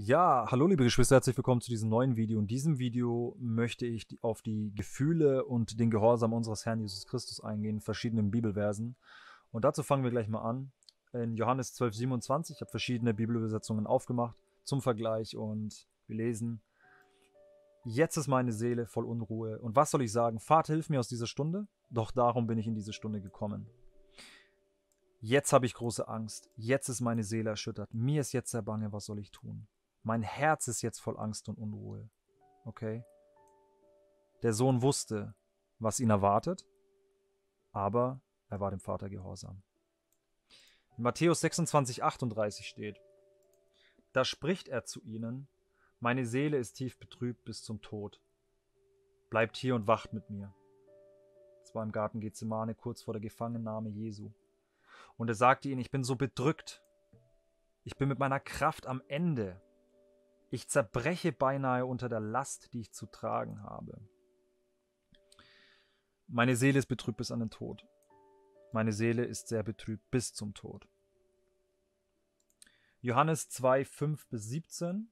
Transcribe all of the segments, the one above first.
Ja, hallo liebe Geschwister, herzlich willkommen zu diesem neuen Video. In diesem Video möchte ich auf die Gefühle und den Gehorsam unseres Herrn Jesus Christus eingehen, verschiedenen Bibelversen. Und dazu fangen wir gleich mal an. In Johannes 12, 27, ich habe verschiedene Bibelübersetzungen aufgemacht zum Vergleich und wir lesen, Jetzt ist meine Seele voll Unruhe und was soll ich sagen? Vater, hilf mir aus dieser Stunde, doch darum bin ich in diese Stunde gekommen. Jetzt habe ich große Angst, jetzt ist meine Seele erschüttert, mir ist jetzt sehr bange, was soll ich tun? Mein Herz ist jetzt voll Angst und Unruhe. Okay? Der Sohn wusste, was ihn erwartet, aber er war dem Vater gehorsam. In Matthäus 26, 38 steht, da spricht er zu ihnen, meine Seele ist tief betrübt bis zum Tod. Bleibt hier und wacht mit mir. Das war im Garten Gethsemane kurz vor der Gefangennahme Jesu. Und er sagte ihnen, ich bin so bedrückt. Ich bin mit meiner Kraft am Ende. Ich zerbreche beinahe unter der Last, die ich zu tragen habe. Meine Seele ist betrübt bis an den Tod. Meine Seele ist sehr betrübt bis zum Tod. Johannes 2, 5 bis 17.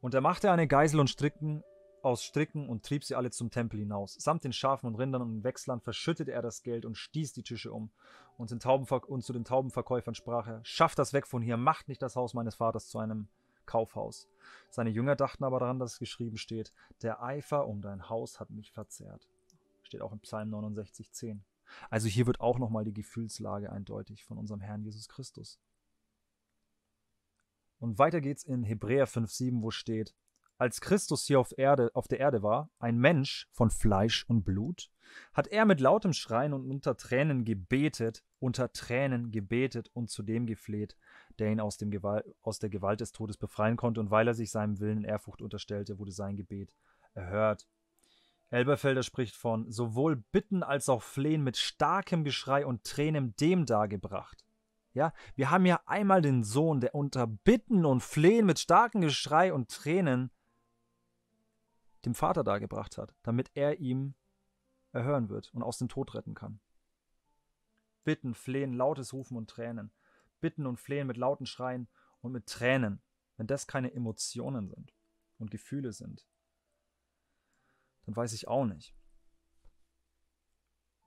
Und er machte eine Geisel und Stricken aus Stricken und trieb sie alle zum Tempel hinaus. Samt den Schafen und Rindern und Wechslern verschüttete er das Geld und stieß die Tische um. Und, und zu den Taubenverkäufern sprach er: Schafft das weg von hier, macht nicht das Haus meines Vaters zu einem Kaufhaus. Seine Jünger dachten aber daran, dass es geschrieben steht, der Eifer um dein Haus hat mich verzehrt. Steht auch in Psalm 69, 10. Also hier wird auch nochmal die Gefühlslage eindeutig von unserem Herrn Jesus Christus. Und weiter geht's in Hebräer 5,7, wo steht, als Christus hier auf, Erde, auf der Erde war, ein Mensch von Fleisch und Blut, hat er mit lautem Schreien und unter Tränen gebetet, unter Tränen gebetet und zu dem gefleht, der ihn aus, dem Gewalt, aus der Gewalt des Todes befreien konnte, und weil er sich seinem Willen in Ehrfurcht unterstellte, wurde sein Gebet erhört. Elberfelder spricht von sowohl Bitten als auch Flehen mit starkem Geschrei und Tränen dem dargebracht. Ja, wir haben ja einmal den Sohn, der unter Bitten und Flehen mit starkem Geschrei und Tränen dem Vater dargebracht hat, damit er ihm erhören wird und aus dem Tod retten kann. Bitten, Flehen, lautes Rufen und Tränen. Bitten und Flehen mit lauten Schreien und mit Tränen, wenn das keine Emotionen sind und Gefühle sind, dann weiß ich auch nicht.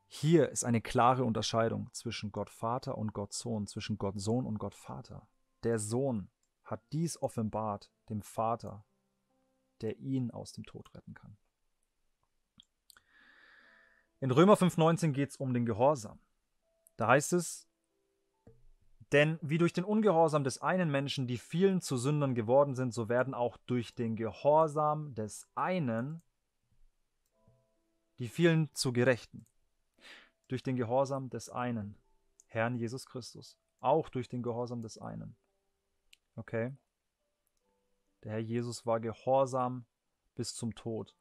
Hier ist eine klare Unterscheidung zwischen Gott Vater und Gott Sohn, zwischen Gott Sohn und Gott Vater. Der Sohn hat dies offenbart dem Vater, der ihn aus dem Tod retten kann. In Römer 5.19 geht es um den Gehorsam. Da heißt es, denn wie durch den Ungehorsam des einen Menschen die vielen zu Sündern geworden sind, so werden auch durch den Gehorsam des einen die vielen zu Gerechten. Durch den Gehorsam des einen, Herrn Jesus Christus. Auch durch den Gehorsam des einen. Okay? Der Herr Jesus war gehorsam bis zum Tod.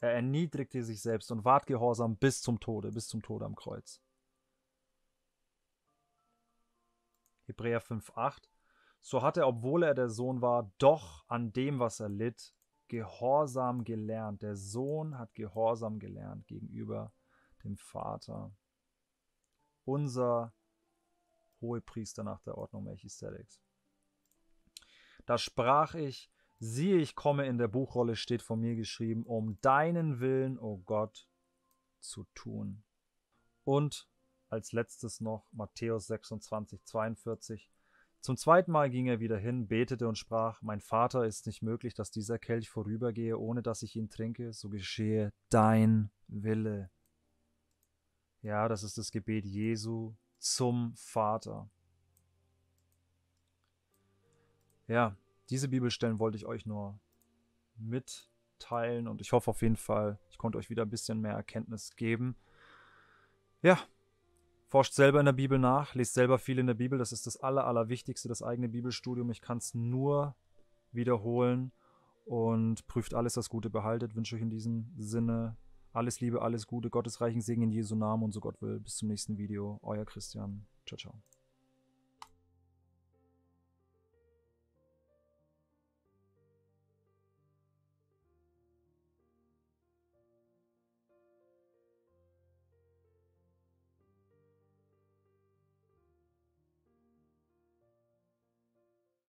Er erniedrigte sich selbst und ward gehorsam bis zum Tode, bis zum Tode am Kreuz. Hebräer 5,8 So hat er, obwohl er der Sohn war, doch an dem, was er litt, Gehorsam gelernt. Der Sohn hat Gehorsam gelernt gegenüber dem Vater. Unser Hohepriester nach der Ordnung Melchisedeks. Da sprach ich, Siehe, ich komme in der Buchrolle, steht von mir geschrieben, um deinen Willen, o oh Gott, zu tun. Und als letztes noch Matthäus 26, 42. Zum zweiten Mal ging er wieder hin, betete und sprach: Mein Vater ist nicht möglich, dass dieser Kelch vorübergehe, ohne dass ich ihn trinke, so geschehe dein Wille. Ja, das ist das Gebet Jesu zum Vater. Ja, diese Bibelstellen wollte ich euch nur mitteilen und ich hoffe auf jeden Fall, ich konnte euch wieder ein bisschen mehr Erkenntnis geben. Ja, forscht selber in der Bibel nach, lest selber viel in der Bibel, das ist das Aller, Allerwichtigste, das eigene Bibelstudium. Ich kann es nur wiederholen und prüft alles, das Gute behaltet. Wünsche euch in diesem Sinne alles Liebe, alles Gute, Gottes reichen Segen in Jesu Namen und so Gott will. Bis zum nächsten Video. Euer Christian. Ciao, ciao.